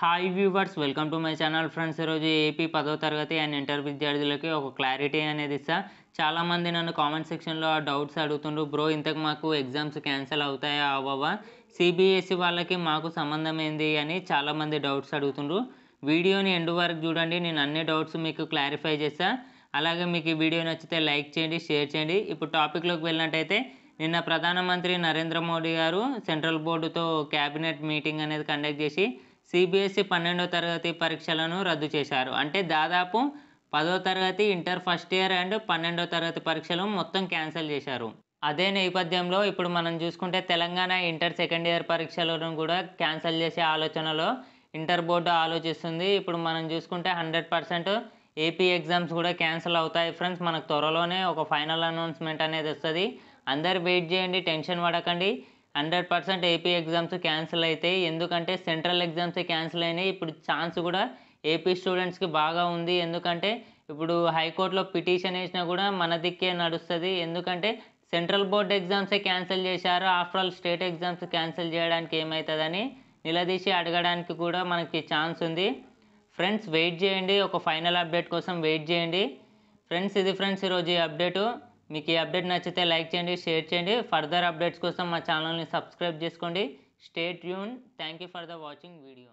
hi viewers welcome to my channel friends ఈరోజు AP పదో తరగతి అండ్ ఇంటర్ విద్యార్థులకి ఒక క్లారిటీ అనేది ఇస్తా చాలామంది నన్ను కామెంట్ సెక్షన్లో డౌట్స్ అడుగుతుండ్రు బ్రో ఇంతకు మాకు ఎగ్జామ్స్ క్యాన్సిల్ అవుతాయా అవ్వవా సిబిఎస్ఈ e వాళ్ళకి మాకు సంబంధం ఏంది అని చాలామంది డౌట్స్ అడుగుతుండ్రు వీడియోని ఎండు వరకు చూడండి నేను అన్ని డౌట్స్ మీకు క్లారిఫై చేస్తా అలాగే మీకు ఈ వీడియో నచ్చితే లైక్ చేయండి షేర్ చేయండి ఇప్పుడు టాపిక్లోకి వెళ్ళినట్టయితే నిన్న ప్రధానమంత్రి నరేంద్ర మోడీ గారు సెంట్రల్ బోర్డుతో క్యాబినెట్ మీటింగ్ అనేది కండక్ట్ చేసి సిబిఎస్ఈ పన్నెండో తరగతి పరీక్షలను రద్దు చేశారు అంటే దాదాపు పదో తరగతి ఇంటర్ ఫస్ట్ ఇయర్ అండ్ పన్నెండో తరగతి పరీక్షలు మొత్తం క్యాన్సిల్ చేశారు అదే నేపథ్యంలో ఇప్పుడు మనం చూసుకుంటే తెలంగాణ ఇంటర్ సెకండ్ ఇయర్ పరీక్షలను కూడా క్యాన్సిల్ చేసే ఆలోచనలో ఇంటర్ బోర్డు ఆలోచిస్తుంది ఇప్పుడు మనం చూసుకుంటే హండ్రెడ్ పర్సెంట్ ఏపీ ఎగ్జామ్స్ కూడా క్యాన్సిల్ అవుతాయి ఫ్రెండ్స్ మనకు త్వరలోనే ఒక ఫైనల్ అనౌన్స్మెంట్ అనేది వస్తుంది అందరు వెయిట్ చేయండి టెన్షన్ పడకండి hundred percent AP exams cancel అవుతాయి ఎందుకంటే సెంట్రల్ ఎగ్జామ్స్ క్యాన్సిల్ అయినాయి ఇప్పుడు ఛాన్స్ కూడా ఏపీ స్టూడెంట్స్కి బాగా ఉంది ఎందుకంటే ఇప్పుడు హైకోర్టులో పిటిషన్ వేసినా కూడా మన దిక్కే నడుస్తుంది ఎందుకంటే సెంట్రల్ బోర్డ్ ఎగ్జామ్సే క్యాన్సిల్ చేశారు after all state exams cancel చేయడానికి ఏమవుతుందని నిలదీసి అడగడానికి కూడా మనకి ఛాన్స్ ఉంది ఫ్రెండ్స్ వెయిట్ చేయండి ఒక ఫైనల్ అప్డేట్ కోసం వెయిట్ చేయండి ఫ్రెండ్స్ ఇది ఫ్రెండ్స్ ఈరోజు ఈ అప్డేటు మీకు ఈ అప్డేట్ నచ్చితే లైక్ చేయండి షేర్ చేయండి ఫర్దర్ అప్డేట్స్ కోసం మా ఛానల్ని సబ్స్క్రైబ్ చేసుకోండి stay tune thank you for the watching video